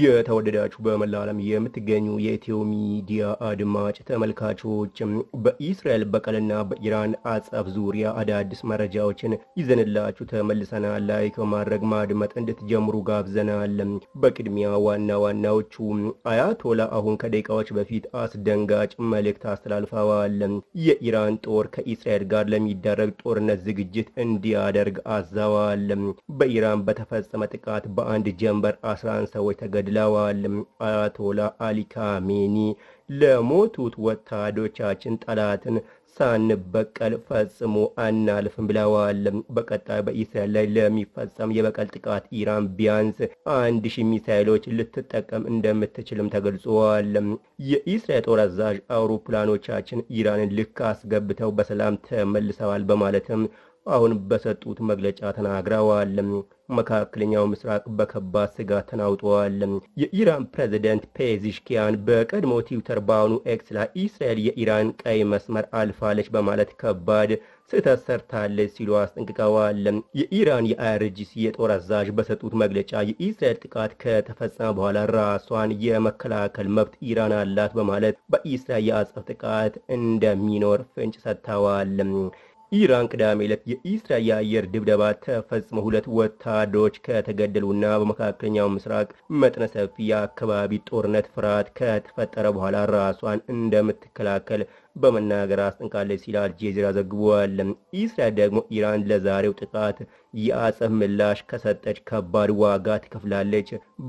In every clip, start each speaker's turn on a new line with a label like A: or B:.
A: የተወደዳችሁ በመላው ዓለም የምትገኙ የኢትዮ ሚዲያ አድማጭ ተመልካቾች በኢስራኤል በቀልና በኢራን አጸብ ዙሪያ አዳዲስ መረጃዎችን ይዘንላችሁ ተመልሰናል። ላይክ በማድረግ ማድመጥ እንድትጀምሩ ጋብዘናል። በቅድሚያ ዋና ዋናዎቹ አያቶላ አሁን ከደቂቃዎች በፊት አስደንጋጭ መልእክት አስተላልፈዋል። የኢራን ጦር ከኢስራኤል ጋር ለሚደረግ ጦርነት ዝግጅት እንዲያደርግ አዘዋል። በኢራን በተፈጸመ ጥቃት በአንድ ጀንበር አንድ ሰዎች ተገደ አያቶላ አሊ ካሜኒ ለሞቱት ወታደሮቻችን ጠላትን ሳንበቀል ፈጽሞ አናልፍም ብለዋል። በቀጣይ በኢስራኤል ላይ ለሚፈጸም የበቀል ጥቃት ኢራን ቢያንስ አንድ ሺህ ሚሳይሎች ልትጠቀም እንደምትችልም ተገልጿል። የኢስራኤል ጦር አዛዥ አውሮፕላኖቻችን ኢራንን ልክ አስገብተው በሰላም ተመልሰዋል በማለትም አሁን በሰጡት መግለጫ ተናግረዋል። መካከለኛው ምስራቅ በከባድ ስጋት ተናውጠዋል። የኢራን ፕሬዚደንት ፔዚሽኪያን በቀድሞ ትዊተር በአሁኑ ኤክስ ላይ እስራኤል የኢራን ቀይ መስመር አልፋለች በማለት ከባድ ስህተት ሰርታለች ሲሉ አስጠንቅቀዋል። የኢራን የአይአርጂሲ የጦር አዛዥ በሰጡት መግለጫ የኢስራኤል ጥቃት ከተፈጸመ በኋላ ራሷን የመከላከል መብት ኢራን አላት በማለት በኢስራኤል የአጸፍ ጥቃት እንደሚኖር ፍንጭ ሰጥተዋል። ኢራን ቅዳሜ ዕለት የኢስራኤል የአየር ድብደባ ተፈጽሞ ሁለት ወታደሮች ከተገደሉና በመካከለኛው ምስራቅ መጠነ ሰፊ የአካባቢ ጦርነት ፍርሃት ከተፈጠረ በኋላ ራሷን እንደምትከላከል በመናገር አስጠንቃለች ሲል አልጀዚራ ዘግቧል። እስራኤል ደግሞ ኢራን ለዛሬው ጥቃት የአጸብ ምላሽ ከሰጠች ከባድ ዋጋ ትከፍላለች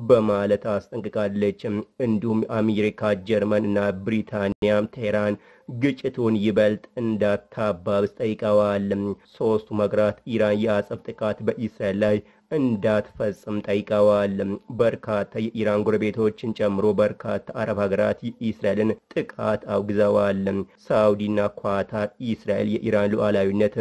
A: በማለት አስጠንቅቃለች። እንዲሁም አሜሪካ፣ ጀርመን እና ብሪታንያም ቴህራን ግጭቱን ይበልጥ እንዳታባብስ ጠይቀዋል። ሶስቱ መግራት ኢራን የአጸብ ጥቃት በእስራኤል ላይ እንዳትፈጽም ጠይቀዋል። በርካታ የኢራን ጎረቤቶችን ጨምሮ በርካታ አረብ ሀገራት የእስራኤልን ጥቃት አውግዘዋል። ሳውዲና ኳታር እስራኤል የኢራን ሉዓላዊነት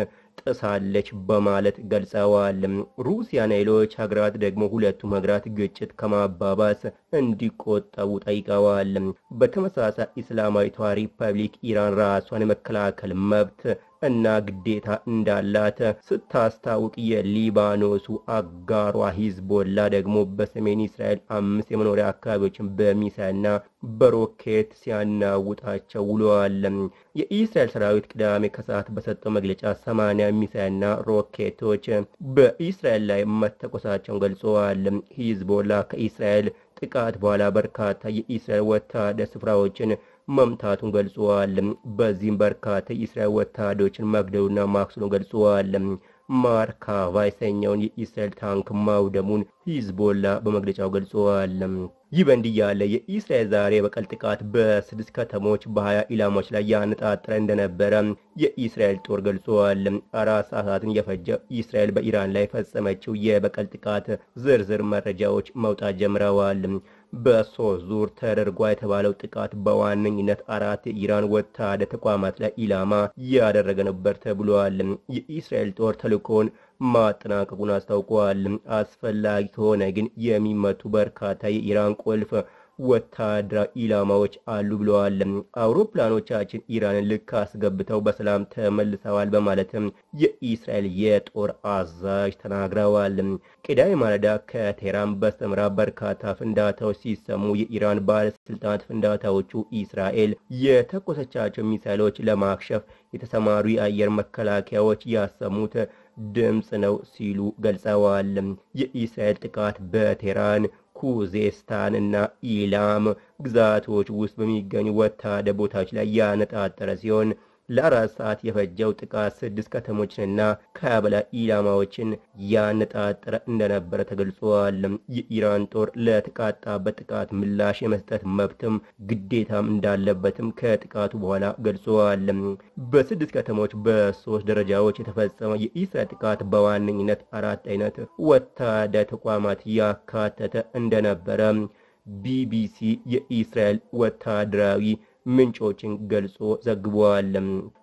A: ጥሳለች በማለት ገልጸዋል። ሩሲያና ሌሎች ሀገራት ደግሞ ሁለቱም ሀገራት ግጭት ከማባባስ እንዲቆጠቡ ጠይቀዋል። በተመሳሳይ እስላማዊቷ ሪፐብሊክ ኢራን ራሷን የመከላከል መብት እና ግዴታ እንዳላት ስታስታውቅ የሊባኖሱ አጋሯ ሂዝቦላ ደግሞ በሰሜን እስራኤል አምስት የመኖሪያ አካባቢዎችን በሚሳይልና በሮኬት ሲያናውጣቸው ውለዋል። የኢስራኤል ሰራዊት ቅዳሜ ከሰዓት በሰጠው መግለጫ ሰማንያ ሚሳይልና ሮኬቶች በኢስራኤል ላይ መተኮሳቸውን ገልጸዋል። ሂዝቦላ ከኢስራኤል ጥቃት በኋላ በርካታ የኢስራኤል ወታደር ስፍራዎችን መምታቱን ገልጸዋል። በዚህም በርካታ የእስራኤል ወታደሮችን መግደሉና ማክሰሉን ገልጸዋል። ማርካቫ የተሰኘውን የእስራኤል ታንክ ማውደሙን ሂዝቦላ በመግለጫው ገልጸዋል። ይህ በእንዲህ ያለ የእስራኤል ዛሬ በቀል ጥቃት በስድስት ከተሞች በሀያ ኢላማዎች ላይ ያነጣጠረ እንደነበረ የእስራኤል ጦር ገልጸዋል። አራት ሰዓታትን የፈጀ እስራኤል በኢራን ላይ ፈጸመችው የበቀል ጥቃት ዝርዝር መረጃዎች መውጣት ጀምረዋል። በሶስት ዙር ተደርጓ የተባለው ጥቃት በዋነኝነት አራት የኢራን ወታደር ተቋማት ላይ ኢላማ ያደረገ ነበር ተብሏል። የኢስራኤል ጦር ተልእኮውን ማጠናቀቁን አስታውቋል። አስፈላጊ ከሆነ ግን የሚመቱ በርካታ የኢራን ቁልፍ ወታደራዊ ኢላማዎች አሉ ብለዋል። አውሮፕላኖቻችን ኢራንን ልክ አስገብተው በሰላም ተመልሰዋል በማለትም የኢስራኤል የጦር አዛዥ ተናግረዋል። ቅዳሜ ማለዳ ከቴህራን በስተምዕራብ በርካታ ፍንዳታዎች ሲሰሙ የኢራን ባለስልጣናት ፍንዳታዎቹ ኢስራኤል የተኮሰቻቸው ሚሳይሎች ለማክሸፍ የተሰማሩ የአየር መከላከያዎች ያሰሙት ድምፅ ነው ሲሉ ገልጸዋል። የኢስራኤል ጥቃት በቴህራን ኩዜስታንና ኢላም ግዛቶች ውስጥ በሚገኙ ወታደቦታች ላይ ያነጣጠረ ሲሆን ለአራት ሰዓት የፈጀው ጥቃት ስድስት ከተሞችንና ከሀያ በላይ ኢላማዎችን ያነጣጠረ እንደነበረ ተገልጿል። የኢራን ጦር ለተቃጣበት ጥቃት ምላሽ የመስጠት መብትም ግዴታም እንዳለበትም ከጥቃቱ በኋላ ገልጿል። በስድስት ከተሞች በሶስት ደረጃዎች የተፈጸመ የእስራኤል ጥቃት በዋነኝነት አራት አይነት ወታደ ተቋማት ያካተተ እንደነበረ ቢቢሲ የኢስራኤል ወታደራዊ ምንጮችን ገልጾ ዘግቧል።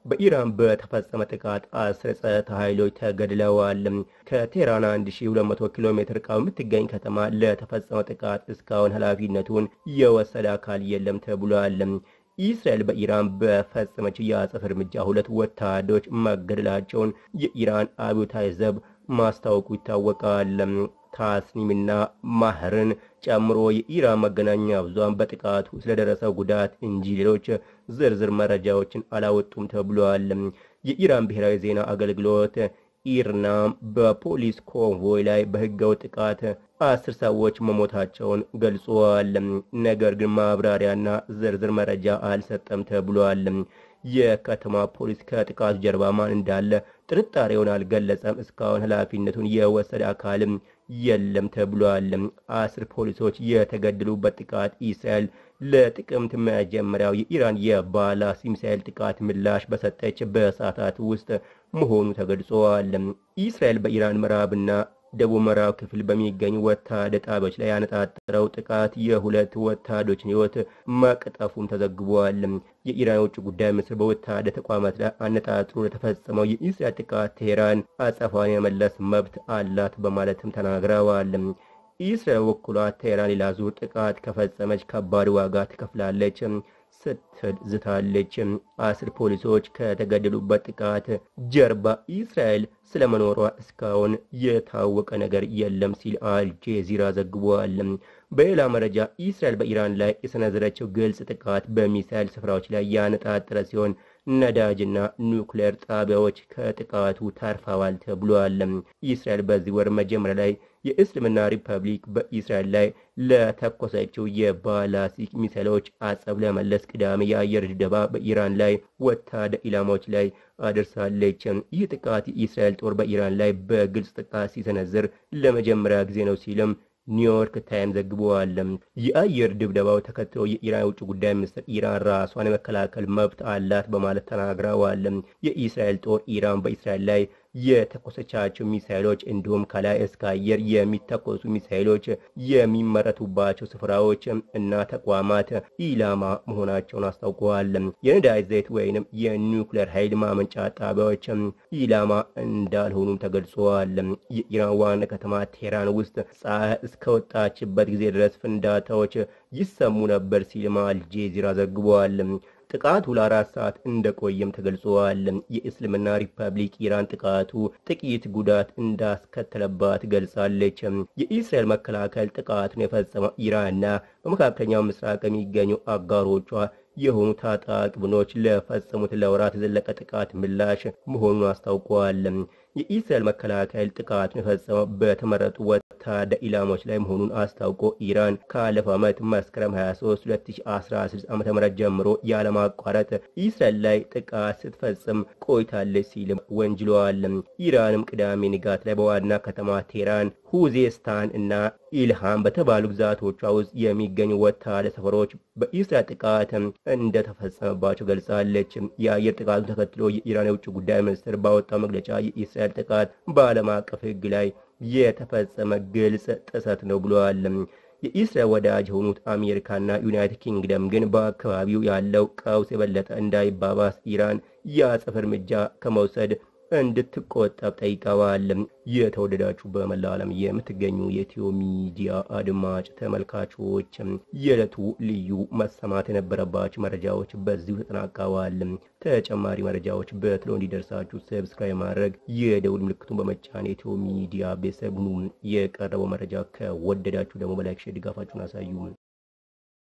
A: በኢራን በተፈጸመ ጥቃት አስር ጸጥታ ኃይሎች ተገድለዋል። ከቴህራን 1200 ኪሎ ሜትር ርቃ የምትገኝ ከተማ ለተፈጸመ ጥቃት እስካሁን ኃላፊነቱን የወሰደ አካል የለም ተብሏል። ኢስራኤል በኢራን በፈጸመች የአጸፋ እርምጃ ሁለት ወታደሮች መገደላቸውን የኢራን አብዮታዊ ዘብ ማስታወቁ ይታወቃል። ታስኒምና ማህርን ጨምሮ የኢራን መገናኛ ብዙሃን በጥቃቱ ስለደረሰው ጉዳት እንጂ ሌሎች ዝርዝር መረጃዎችን አላወጡም ተብሏል። የኢራን ብሔራዊ ዜና አገልግሎት ኢርና በፖሊስ ኮንቮይ ላይ በህገው ጥቃት አስር ሰዎች መሞታቸውን ገልጿል። ነገር ግን ማብራሪያና ዝርዝር መረጃ አልሰጠም ተብሏል። የከተማ ፖሊስ ከጥቃቱ ጀርባ ማን እንዳለ ጥርጣሬውን አልገለጸም። እስካሁን ኃላፊነቱን የወሰደ አካልም የለም ተብሏል። አስር ፖሊሶች የተገደሉበት ጥቃት እስራኤል ለጥቅምት መጀመሪያው የኢራን የባላስ ሚሳኤል ጥቃት ምላሽ በሰጠች በሰዓታት ውስጥ መሆኑ ተገልጿል። እስራኤል በኢራን ምዕራብና ደቡብ ምዕራብ ክፍል በሚገኝ ወታደር ጣቢያዎች ላይ ያነጣጠረው ጥቃት የሁለት ወታደሮችን ሕይወት መቅጠፉም ተዘግቧል። የኢራን የውጭ ጉዳይ ሚኒስትር በወታደር ተቋማት ላይ አነጣጥሮ ለተፈጸመው የእስራኤል ጥቃት ቴሄራን አጸፋን የመለስ መብት አላት በማለትም ተናግረዋል። እስራኤል በበኩሏ ቴሄራን ሌላ ዙር ጥቃት ከፈጸመች ከባድ ዋጋ ትከፍላለች ስትዝታለች። አስር ፖሊሶች ከተገደሉበት ጥቃት ጀርባ እስራኤል ስለመኖሯ እስካሁን የታወቀ ነገር የለም ሲል አልጄዚራ ዘግቧል። በሌላ መረጃ እስራኤል በኢራን ላይ የሰነዘረችው ግልጽ ጥቃት በሚሳይል ስፍራዎች ላይ ያነጣጠረ ሲሆን ነዳጅና ኒክሌር ጣቢያዎች ከጥቃቱ ተርፈዋል ተብሏል። እስራኤል በዚህ ወር መጀመሪያ ላይ የእስልምና ሪፐብሊክ በኢስራኤል ላይ ለተኮሰችው የባላስቲክ ሚሳይሎች አጸብ ለመለስ ቅዳሜ የአየር ድብደባ በኢራን ላይ ወታደ ኢላማዎች ላይ አድርሳለች። ይህ ጥቃት የእስራኤል ጦር በኢራን ላይ በግልጽ ጥቃት ሲሰነዝር ለመጀመሪያ ጊዜ ነው ሲልም ኒውዮርክ ታይም ዘግበዋል። የአየር ድብደባው ተከትሎ የኢራን የውጭ ጉዳይ ሚኒስትር ኢራን ራሷን የመከላከል መብት አላት በማለት ተናግረዋል። የኢስራኤል ጦር ኢራን በእስራኤል ላይ የተኮሰቻቸው ሚሳይሎች እንዲሁም ከላይ እስከ አየር የሚተኮሱ ሚሳይሎች የሚመረቱባቸው ስፍራዎች እና ተቋማት ኢላማ መሆናቸውን አስታውቀዋል። የነዳጅ ዘይት ወይንም የኒውክሌር ኃይል ማመንጫ ጣቢያዎች ኢላማ እንዳልሆኑም ተገልጸዋል። የኢራን ዋና ከተማ ቴህራን ውስጥ ፀሐይ እስከወጣችበት ጊዜ ድረስ ፍንዳታዎች ይሰሙ ነበር ሲል አልጄዚራ ዘግበዋል። ጥቃቱ ለአራት ሰዓት እንደቆየም ተገልጿል። የእስልምና ሪፐብሊክ ኢራን ጥቃቱ ጥቂት ጉዳት እንዳስከተለባት ገልጻለች። የእስራኤል መከላከል ጥቃቱን የፈጸመው ኢራንና በመካከለኛው ምስራቅ የሚገኙ አጋሮቿ የሆኑ ታጣቂ ቡድኖች ለፈጸሙት ለወራት የዘለቀ ጥቃት ምላሽ መሆኑን አስታውቋል። የኢስራኤል መከላከያ ኃይል ጥቃቱን የፈጸመው በተመረጡ ወታደ ኢላማዎች ላይ መሆኑን አስታውቆ ኢራን ካለፈው ዓመት መስከረም 23 2016 ዓ ም ጀምሮ ያለማቋረጥ እስራኤል ላይ ጥቃት ስትፈጽም ቆይታለች ሲልም ወንጅለዋል። ኢራንም ቅዳሜ ንጋት ላይ በዋና ከተማ ቴራን ሁዜስታን እና ኢልሃም በተባሉ ግዛቶቿ ውስጥ የሚገኙ ወታደ ሰፈሮች በኢስራኤል ጥቃት እንደተፈጸመባቸው ገልጻለች። የአየር ጥቃቱን ተከትሎ የኢራን የውጭ ጉዳይ ሚኒስትር ባወጣው መግለጫ የኢስራኤል የአሜሪካን ጥቃት በዓለም አቀፍ ሕግ ላይ የተፈጸመ ግልጽ ጥሰት ነው ብለዋል። የእስራኤል ወዳጅ የሆኑት አሜሪካና ዩናይትድ ኪንግደም ግን በአካባቢው ያለው ቀውስ የበለጠ እንዳይባባስ ኢራን የአጸፋ እርምጃ ከመውሰድ እንድትቆጠብ ጠይቀዋል። የተወደዳችሁ በመላው ዓለም የምትገኙ የኢትዮ ሚዲያ አድማጭ ተመልካቾች የዕለቱ ልዩ መሰማት የነበረባቸው መረጃዎች በዚሁ ተጠናቀዋል። ተጨማሪ መረጃዎች በትሎ እንዲደርሳችሁ ሰብስክራይብ ማድረግ የደውል ምልክቱን በመጫን የኢትዮ ሚዲያ ቤተሰብ ሁኑ። የቀረበው መረጃ ከወደዳችሁ ደግሞ በላይክ ሼር ድጋፋችሁን አሳዩ።